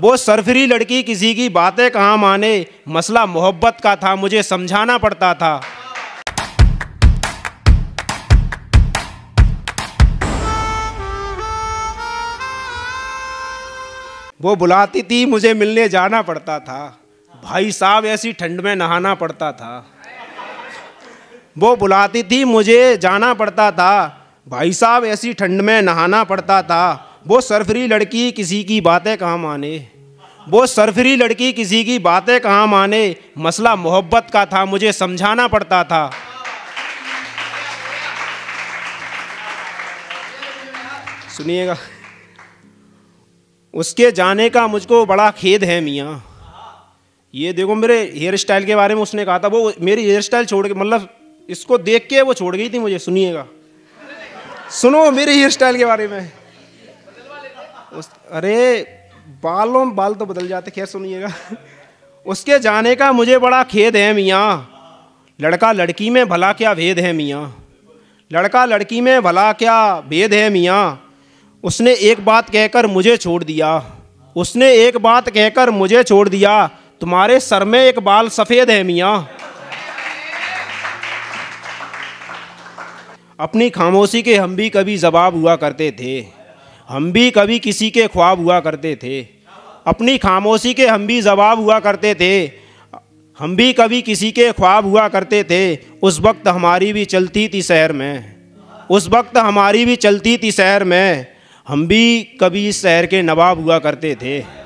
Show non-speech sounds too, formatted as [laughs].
वो सरफरी लड़की किसी की बातें कहाँ माने मसला मोहब्बत का था मुझे समझाना पड़ता था वो बुलाती थी मुझे मिलने जाना पड़ता था भाई साहब ऐसी ठंड में नहाना पड़ता था वो बुलाती थी मुझे जाना पड़ता था भाई साहब ऐसी ठंड में नहाना पड़ता था वो सरफरी लड़की किसी की बातें कहाँ माने वो सरफरी लड़की किसी की बातें कहाँ माने मसला मोहब्बत का था मुझे समझाना पड़ता था सुनिएगा उसके जाने का मुझको बड़ा खेद है मियाँ ये देखो मेरे हेयर स्टाइल के बारे में उसने कहा था वो मेरी हेयर स्टाइल छोड़ के मतलब इसको देख के वो छोड़ गई थी मुझे सुनिएगा सुनो मेरे हेयर स्टाइल के बारे में उस अरे बालों बाल तो बदल जाते खैर सुनिएगा [laughs] उसके जाने का मुझे बड़ा खेद है मियाँ लड़का लड़की में भला क्या भेद है मियाँ लड़का लड़की में भला क्या भेद है मियाँ उसने एक बात कहकर मुझे छोड़ दिया उसने एक बात कहकर मुझे छोड़ दिया तुम्हारे सर में एक बाल सफ़ेद है मियाँ अपनी खामोशी के हम भी कभी जवाब हुआ करते थे हम भी कभी किसी के ख्वाब हुआ करते थे अपनी खामोशी के हम भी जवाब हुआ करते थे हम भी कभी किसी के ख्वाब हुआ करते थे उस वक्त हमारी भी चलती थी शहर में उस वक्त हमारी भी चलती थी शहर में हम भी कभी इस शहर के नवाब हुआ करते थे